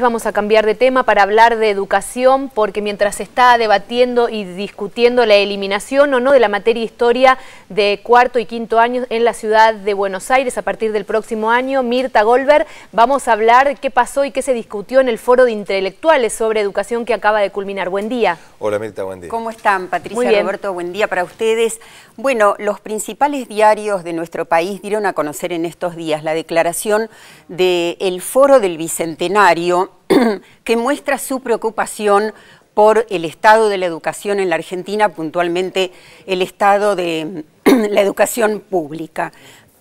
Vamos a cambiar de tema para hablar de educación, porque mientras se está debatiendo y discutiendo la eliminación o no de la materia historia de cuarto y quinto año en la ciudad de Buenos Aires a partir del próximo año, Mirta Golver, vamos a hablar qué pasó y qué se discutió en el foro de intelectuales sobre educación que acaba de culminar. Buen día. Hola Mirta, buen día. ¿Cómo están Patricia, Roberto? Buen día para ustedes. Bueno, los principales diarios de nuestro país dieron a conocer en estos días la declaración del foro del Bicentenario que muestra su preocupación por el estado de la educación en la Argentina, puntualmente el estado de la educación pública.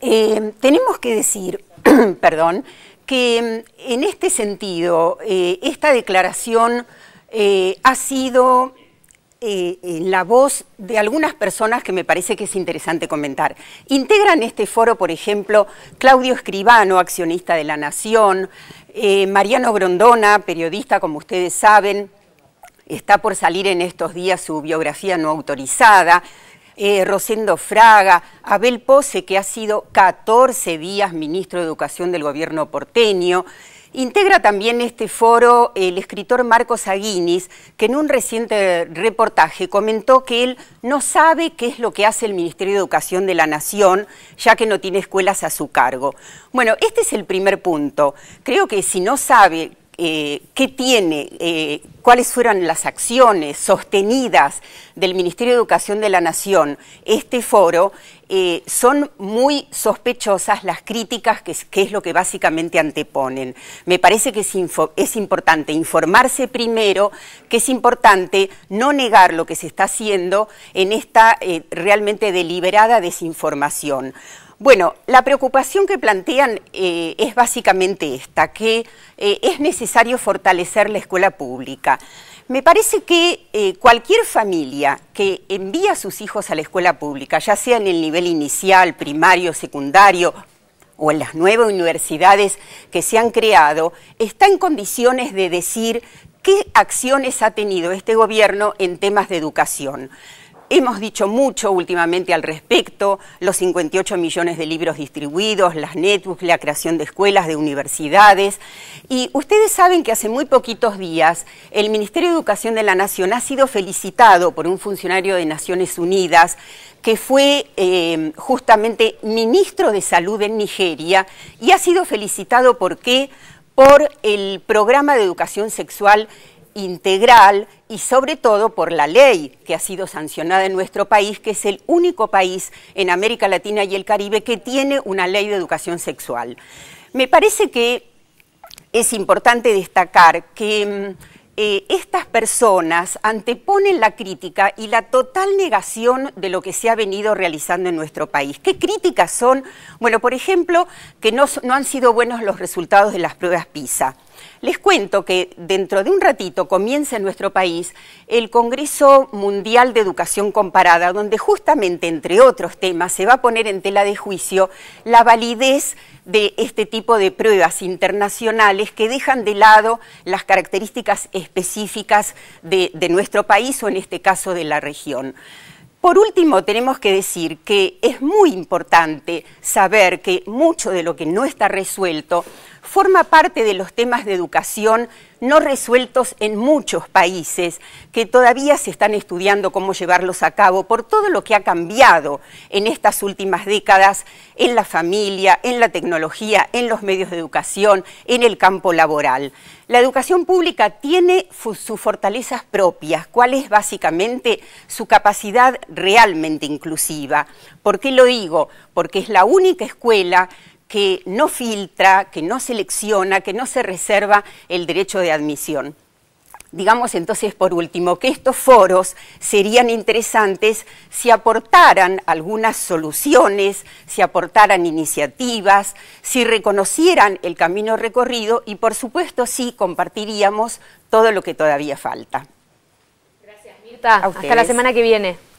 Eh, tenemos que decir, perdón, que mm, en este sentido, eh, esta declaración eh, ha sido en eh, eh, la voz de algunas personas que me parece que es interesante comentar. Integran este foro, por ejemplo, Claudio Escribano, accionista de La Nación, eh, Mariano Grondona, periodista, como ustedes saben, está por salir en estos días su biografía no autorizada, Rosendo Fraga, Abel Pose, que ha sido 14 días ministro de Educación del gobierno porteño, Integra también este foro el escritor Marcos Aguinis, que en un reciente reportaje comentó que él no sabe qué es lo que hace el Ministerio de Educación de la Nación, ya que no tiene escuelas a su cargo. Bueno, este es el primer punto. Creo que si no sabe eh, qué tiene, eh, cuáles fueron las acciones sostenidas del Ministerio de Educación de la Nación, este foro, eh, son muy sospechosas las críticas que es, lo que básicamente anteponen. Me parece que es importante informarse primero, que es importante no negar lo que se está haciendo en esta realmente deliberada desinformación. Bueno, la preocupación que plantean eh, es básicamente esta, que eh, es necesario fortalecer la escuela pública. Me parece que eh, cualquier familia que envía a sus hijos a la escuela pública, ya sea en el nivel inicial, primario, secundario, o en las nuevas universidades que se han creado, está en condiciones de decir qué acciones ha tenido este gobierno en temas de educación. Hemos dicho mucho últimamente al respecto, los 58 millones de libros distribuidos, las netbooks, la creación de escuelas, de universidades. Y ustedes saben que hace muy poquitos días el Ministerio de Educación de la Nación ha sido felicitado por un funcionario de Naciones Unidas que fue eh, justamente ministro de Salud en Nigeria y ha sido felicitado por qué? Por el programa de educación sexual integral y sobre todo por la ley que ha sido sancionada en nuestro país, que es el único país en América Latina y el Caribe que tiene una ley de educación sexual. Me parece que es importante destacar que mm, eh, estas personas anteponen la crítica y la total negación de lo que se ha venido realizando en nuestro país. ¿Qué críticas son? Bueno, por ejemplo, que no han sido buenos los resultados de las pruebas PISA. Les cuento que dentro de un ratito comienza en nuestro país el Congreso Mundial de Educación Comparada, donde justamente, entre otros temas, se va a poner en tela de juicio la validez de este tipo de pruebas internacionales que dejan de lado las características específicas de, nuestro país o en este caso de la región. Por último, tenemos que decir que es muy importante saber que mucho de lo que no está resuelto forma parte de los temas de educación no resueltos en muchos países, que todavía se están estudiando cómo llevarlos a cabo por todo lo que ha cambiado en estas últimas décadas en la familia, en la tecnología, en los medios de educación, en el campo laboral. La educación pública tiene sus fortalezas propias, cuál es básicamente su capacidad realmente inclusiva. ¿Por qué lo digo? Porque es la única escuela que no filtra, que no selecciona, que no se reserva el derecho de admisión. Digamos entonces, por último, que estos foros serían interesantes si aportaran algunas soluciones, si aportaran iniciativas, si reconocieran el camino recorrido y, por supuesto, si compartiríamos todo lo que todavía falta. Gracias, Mirta. Hasta la semana que viene.